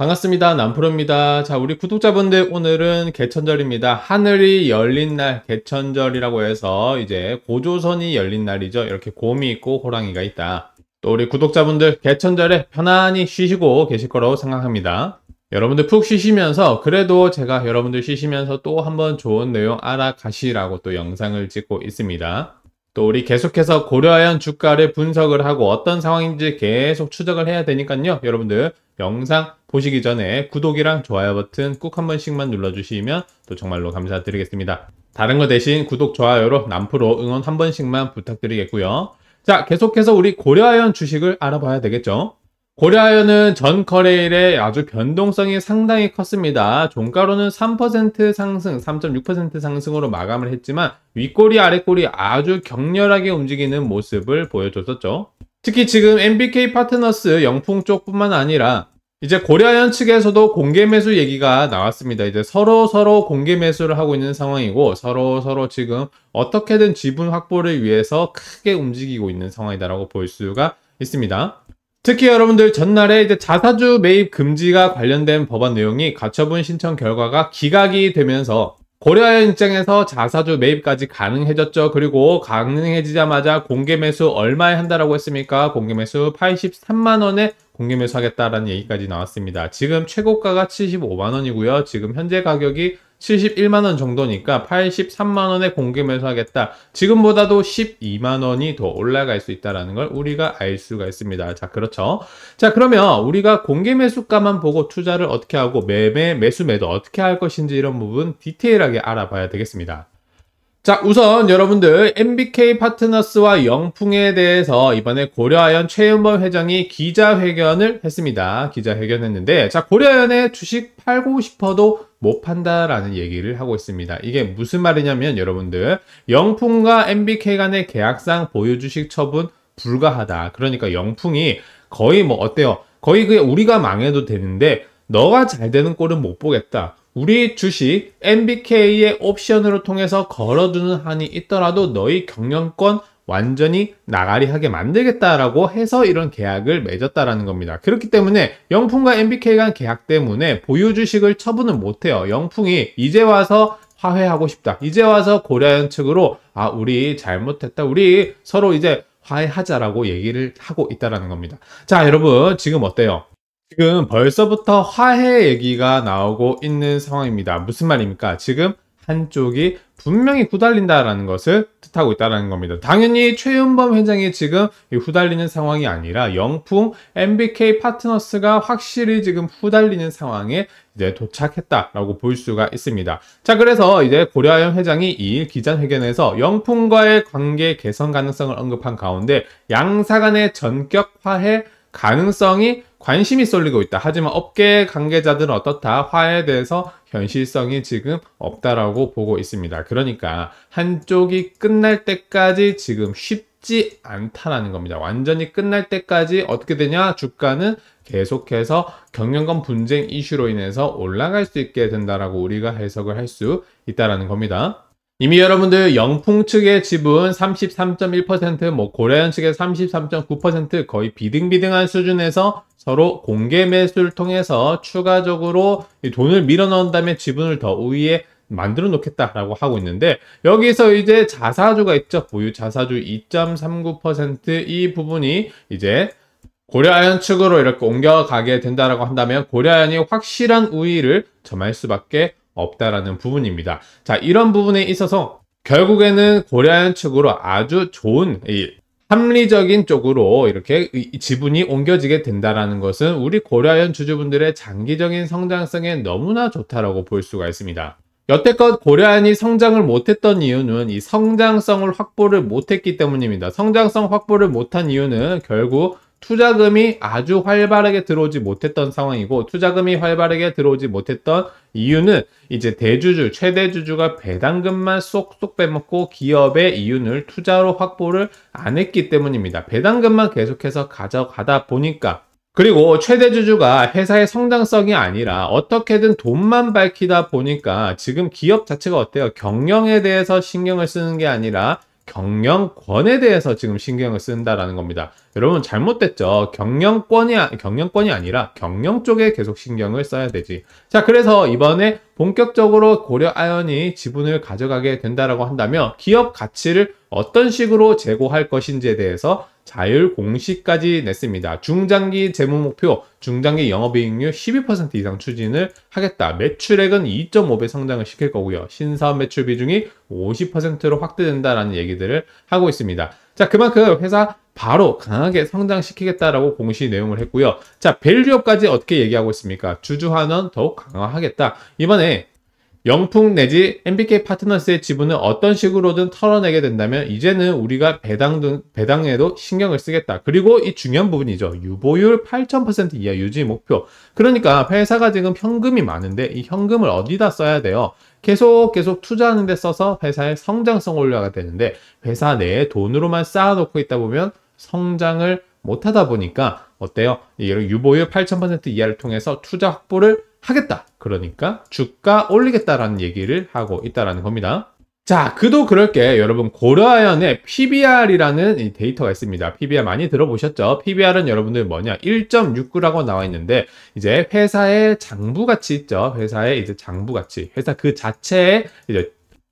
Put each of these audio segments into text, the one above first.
반갑습니다. 남프로입니다. 자, 우리 구독자분들 오늘은 개천절입니다. 하늘이 열린 날, 개천절이라고 해서 이제 고조선이 열린 날이죠. 이렇게 곰이 있고 호랑이가 있다. 또 우리 구독자분들 개천절에 편안히 쉬시고 계실 거라고 생각합니다. 여러분들 푹 쉬시면서 그래도 제가 여러분들 쉬시면서 또 한번 좋은 내용 알아가시라고 또 영상을 찍고 있습니다. 또 우리 계속해서 고려하연 주가를 분석을 하고 어떤 상황인지 계속 추적을 해야 되니까요. 여러분들 영상 보시기 전에 구독이랑 좋아요 버튼 꼭 한 번씩만 눌러주시면 또 정말로 감사드리겠습니다. 다른 거 대신 구독, 좋아요로 남프로 응원 한 번씩만 부탁드리겠고요. 자, 계속해서 우리 고려아연 주식을 알아봐야 되겠죠. 고려아연은 전 거래일에 아주 변동성이 상당히 컸습니다. 종가로는 3% 상승, 3.6% 상승으로 마감을 했지만 윗꼬리 아랫꼬리 아주 격렬하게 움직이는 모습을 보여줬었죠. 특히 지금 MBK 파트너스 영풍 쪽뿐만 아니라 이제 고려아연 측에서도 공개 매수 얘기가 나왔습니다. 이제 서로 서로 공개 매수를 하고 있는 상황이고 서로 서로 지금 어떻게든 지분 확보를 위해서 크게 움직이고 있는 상황이다라고 볼 수가 있습니다. 특히 여러분들 전날에 이제 자사주 매입 금지가 관련된 법안 내용이 가처분 신청 결과가 기각이 되면서 고려아연 입장에서 자사주 매입까지 가능해졌죠. 그리고 가능해지자마자 공개 매수 얼마에 한다라고 했습니까? 공개 매수 83만 원에 공개 매수하겠다라는 얘기까지 나왔습니다. 지금 최고가가 75만원이고요. 지금 현재 가격이 71만원 정도니까 83만원에 공개 매수하겠다. 지금보다도 12만원이 더 올라갈 수 있다는 걸 우리가 알 수가 있습니다. 자, 그렇죠. 자, 그러면 우리가 공개 매수가만 보고 투자를 어떻게 하고 매매, 매수 매도 어떻게 할 것인지 이런 부분 디테일하게 알아봐야 되겠습니다. 자 우선 여러분들 MBK 파트너스와 영풍에 대해서 이번에 고려아연 최은범 회장이 기자회견을 했습니다. 기자회견 했는데 자 고려아연의 주식 팔고 싶어도 못 판다라는 얘기를 하고 있습니다. 이게 무슨 말이냐면 여러분들 영풍과 MBK 간의 계약상 보유주식 처분 불가하다. 그러니까 영풍이 거의 뭐 어때요? 거의 그 우리가 망해도 되는데 너가 잘 되는 꼴은 못 보겠다. 우리 주식 MBK의 옵션으로 통해서 걸어두는 한이 있더라도 너희 경영권 완전히 나가리하게 만들겠다라고 해서 이런 계약을 맺었다라는 겁니다. 그렇기 때문에 영풍과 MBK 간 계약 때문에 보유 주식을 처분을 못해요. 영풍이 이제 와서 화해하고 싶다. 이제 와서 고려현 측으로 아 우리 잘못했다. 우리 서로 이제 화해하자라고 얘기를 하고 있다라는 겁니다. 자 여러분 지금 어때요? 지금 벌써부터 화해 얘기가 나오고 있는 상황입니다. 무슨 말입니까? 지금 한쪽이 분명히 후달린다라는 것을 뜻하고 있다는 겁니다. 당연히 최윤범 회장이 지금 후달리는 상황이 아니라 영풍 MBK 파트너스가 확실히 지금 후달리는 상황에 이제 도착했다라고 볼 수가 있습니다. 자, 그래서 이제 고려아연 회장이 2일 기자회견에서 영풍과의 관계 개선 가능성을 언급한 가운데 양사 간의 전격 화해 가능성이 관심이 쏠리고 있다. 하지만 업계 관계자들은 어떻다. 화에 대해서 현실성이 지금 없다라고 보고 있습니다. 그러니까 한쪽이 끝날 때까지 지금 쉽지 않다라는 겁니다. 완전히 끝날 때까지 어떻게 되냐? 주가는 계속해서 경영권 분쟁 이슈로 인해서 올라갈 수 있게 된다라고 우리가 해석을 할 수 있다라는 겁니다. 이미 여러분들 영풍 측의 지분 33.1%, 뭐 고려현 측의 33.9% 거의 비등비등한 수준에서 서로 공개 매수를 통해서 추가적으로 돈을 밀어넣은 다음에 지분을 더 우위에 만들어 놓겠다라고 하고 있는데 여기서 이제 자사주가 있죠. 보유 자사주 2.39%이 부분이 이제 고려아연 측으로 이렇게 옮겨가게 된다라고 한다면 고려아연이 확실한 우위를 점할 수밖에 없다라는 부분입니다. 자, 이런 부분에 있어서 결국에는 고려한 측으로 아주 좋은 합리적인 쪽으로 이렇게 지분이 옮겨지게 된다라는 것은 우리 고려연 주주분들의 장기적인 성장성에 너무나 좋다라고 볼 수가 있습니다. 여태껏 고려안이 성장을 못했던 이유는 이 성장성을 확보를 못했기 때문입니다. 성장성 확보를 못한 이유는 결국 투자금이 아주 활발하게 들어오지 못했던 상황이고 투자금이 활발하게 들어오지 못했던 이유는 이제 대주주, 최대주주가 배당금만 쏙쏙 빼먹고 기업의 이윤을 투자로 확보를 안 했기 때문입니다. 배당금만 계속해서 가져가다 보니까 그리고 최대주주가 회사의 성장성이 아니라 어떻게든 돈만 밝히다 보니까 지금 기업 자체가 어때요? 경영에 대해서 신경을 쓰는 게 아니라 경영권에 대해서 지금 신경을 쓴다라는 겁니다. 여러분 잘못됐죠. 경영권이 아, 경영권이 아니라 경영 쪽에 계속 신경을 써야 되지. 자, 그래서 이번에 본격적으로 고려 아연이 지분을 가져가게 된다라고 한다면 기업 가치를 어떤 식으로 제고할 것인지에 대해서 자율 공시까지 냈습니다. 중장기 재무 목표, 중장기 영업이익률 12% 이상 추진을 하겠다. 매출액은 2.5배 성장을 시킬 거고요. 신사업 매출 비중이 50%로 확대된다라는 얘기들을 하고 있습니다. 자, 그만큼 회사 바로 강하게 성장시키겠다라고 공시 내용을 했고요. 자, 밸류업까지 어떻게 얘기하고 있습니까? 주주환원 더욱 강화하겠다. 이번에 영풍 내지 MBK 파트너스의 지분을 어떤 식으로든 털어내게 된다면 이제는 우리가 배당 등 배당에도 신경을 쓰겠다. 그리고 이 중요한 부분이죠. 유보율 8,000% 이하 유지 목표. 그러니까 회사가 지금 현금이 많은데 이 현금을 어디다 써야 돼요? 계속 계속 투자하는 데 써서 회사의 성장성 올려야 되는데 회사 내에 돈으로만 쌓아놓고 있다 보면 성장을 못하다 보니까 어때요? 이런 유보율 8,000% 이하를 통해서 투자 확보를 하겠다. 그러니까 주가 올리겠다라는 얘기를 하고 있다는 겁니다. 자, 그도 그럴 게 여러분 고려아연의 PBR이라는 데이터가 있습니다. PBR 많이 들어보셨죠? PBR은 여러분들 뭐냐? 1.69라고 나와 있는데 이제 회사의 장부 가치 있죠? 회사의 이제 장부 가치, 회사 그 자체의 이제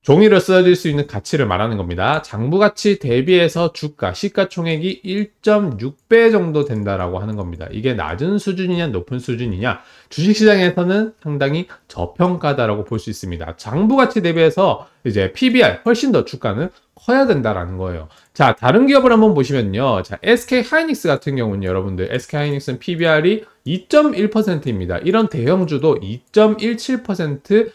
종이로 쓰여질 수 있는 가치를 말하는 겁니다. 장부가치 대비해서 주가, 시가총액이 1.6배 정도 된다라고 하는 겁니다. 이게 낮은 수준이냐 높은 수준이냐 주식시장에서는 상당히 저평가다라고 볼 수 있습니다. 장부가치 대비해서 이제 PBR 훨씬 더 주가는 커야 된다라는 거예요. 자, 다른 기업을 한번 보시면요. 자, SK 하이닉스 같은 경우는 여러분들 SK 하이닉스는 PBR이 2.1%입니다. 이런 대형주도 2.17%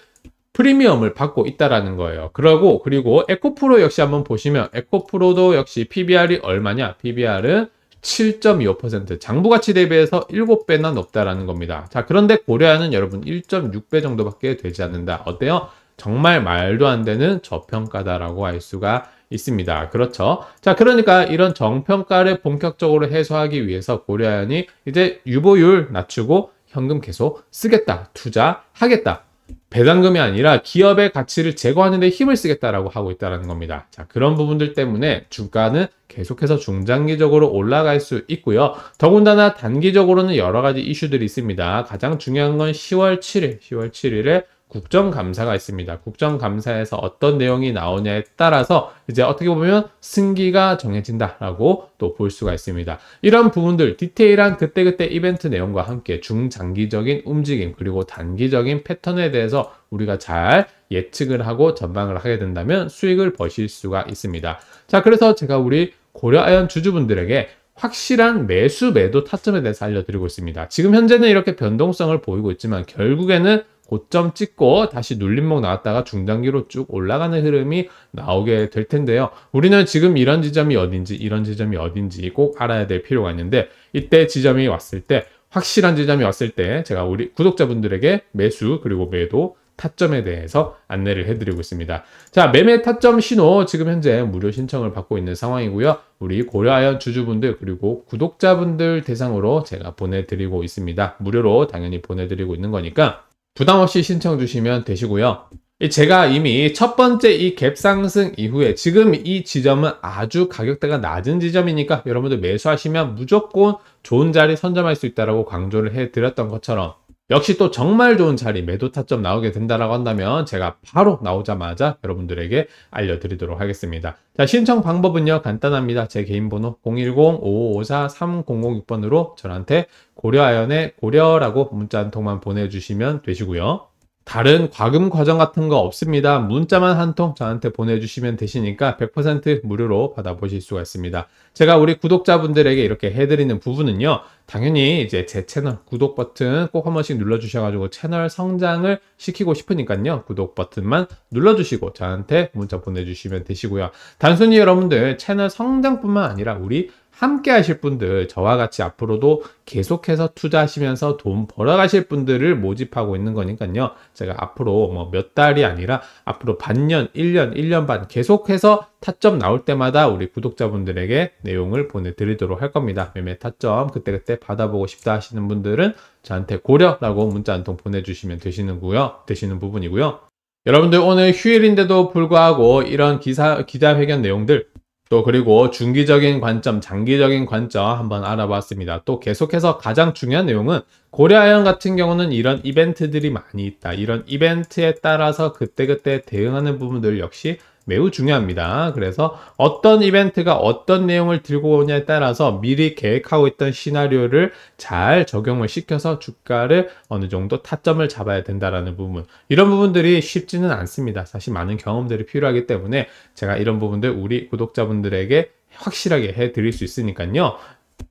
프리미엄을 받고 있다라는 거예요. 그러고 그리고 에코프로 역시 한번 보시면 에코프로도 역시 PBR이 얼마냐? PBR은 7.25% 장부가치 대비해서 7배나 높다라는 겁니다. 자 그런데 고려하는 여러분 1.6배 정도밖에 되지 않는다. 어때요? 정말 말도 안 되는 저평가다라고 할 수가 있습니다. 그렇죠. 자, 그러니까 이런 정평가를 본격적으로 해소하기 위해서 고려하니 이제 유보율 낮추고 현금 계속 쓰겠다, 투자하겠다. 배당금이 아니라 기업의 가치를 제거하는 데 힘을 쓰겠다라고 하고 있다는 겁니다. 자, 그런 부분들 때문에 주가는 계속해서 중장기적으로 올라갈 수 있고요. 더군다나 단기적으로는 여러 가지 이슈들이 있습니다. 가장 중요한 건 10월 7일, 10월 7일에 국정감사가 있습니다. 국정감사에서 어떤 내용이 나오냐에 따라서 이제 어떻게 보면 승기가 정해진다라고 또 볼 수가 있습니다. 이런 부분들 디테일한 그때그때 이벤트 내용과 함께 중장기적인 움직임 그리고 단기적인 패턴에 대해서 우리가 잘 예측을 하고 전망을 하게 된다면 수익을 버실 수가 있습니다. 자, 그래서 제가 우리 고려아연 주주분들에게 확실한 매수 매도 타점에 대해서 알려드리고 있습니다. 지금 현재는 이렇게 변동성을 보이고 있지만 결국에는 고점 찍고 다시 눌림목 나왔다가 중단기로 쭉 올라가는 흐름이 나오게 될 텐데요. 우리는 지금 이런 지점이 어딘지 이런 지점이 어딘지 꼭 알아야 될 필요가 있는데 이때 지점이 왔을 때 확실한 지점이 왔을 때 제가 우리 구독자분들에게 매수 그리고 매도 타점에 대해서 안내를 해드리고 있습니다. 자, 매매 타점 신호 지금 현재 무료 신청을 받고 있는 상황이고요. 우리 고려아연 주주분들 그리고 구독자분들 대상으로 제가 보내드리고 있습니다. 무료로 당연히 보내드리고 있는 거니까 부담 없이 신청 주시면 되시고요. 예, 제가 이미 첫 번째 이 갭 상승 이후에 지금 이 지점은 아주 가격대가 낮은 지점이니까 여러분들 매수하시면 무조건 좋은 자리 선점할 수 있다고 라 강조를 해드렸던 것처럼 역시 또 정말 좋은 자리 매도 타점 나오게 된다라고 한다면 제가 바로 나오자마자 여러분들에게 알려드리도록 하겠습니다. 자 신청 방법은요 간단합니다. 제 개인 번호 010-5554-3006번으로 저한테 고려아연의 고려라고 문자 한 통만 보내주시면 되시고요. 다른 과금 과정 같은 거 없습니다. 문자만 한 통 저한테 보내주시면 되시니까 100% 무료로 받아보실 수가 있습니다. 제가 우리 구독자분들에게 이렇게 해드리는 부분은요. 당연히 이제 제 채널 구독 버튼 꼭 한 번씩 눌러주셔가지고 채널 성장을 시키고 싶으니까요. 구독 버튼만 눌러주시고 저한테 문자 보내주시면 되시고요. 단순히 여러분들 채널 성장뿐만 아니라 우리 함께 하실 분들 저와 같이 앞으로도 계속해서 투자하시면서 돈 벌어가실 분들을 모집하고 있는 거니까요 제가 앞으로 뭐 몇 달이 아니라 앞으로 반년 1년 1년 반 계속해서 타점 나올 때마다 우리 구독자분들에게 내용을 보내드리도록 할 겁니다. 매매 타점 그때그때 받아보고 싶다 하시는 분들은 저한테 고려라고 문자 한 통 보내주시면 되시는구요 되시는 부분이고요. 여러분들 오늘 휴일인데도 불구하고 이런 기사 기자회견 내용들 또 그리고 중기적인 관점, 장기적인 관점 한번 알아봤습니다. 또 계속해서 가장 중요한 내용은 고려아연 같은 경우는 이런 이벤트들이 많이 있다. 이런 이벤트에 따라서 그때그때 대응하는 부분들 역시 매우 중요합니다. 그래서 어떤 이벤트가 어떤 내용을 들고 오냐에 따라서 미리 계획하고 있던 시나리오를 잘 적용을 시켜서 주가를 어느 정도 타점을 잡아야 된다라는 부분 이런 부분들이 쉽지는 않습니다. 사실 많은 경험들이 필요하기 때문에 제가 이런 부분들 우리 구독자분들에게 확실하게 해드릴 수 있으니까요.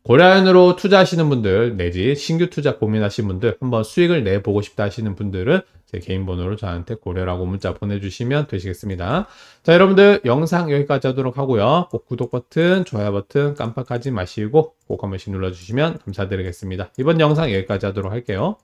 고려아연으로 투자하시는 분들 내지 신규 투자 고민하시는 분들 한번 수익을 내보고 싶다 하시는 분들은 제 개인 번호로 저한테 고려라고 문자 보내주시면 되시겠습니다. 자 여러분들 영상 여기까지 하도록 하고요. 꼭 구독 버튼, 좋아요 버튼 깜빡하지 마시고 꼭 한 번씩 눌러주시면 감사드리겠습니다. 이번 영상 여기까지 하도록 할게요.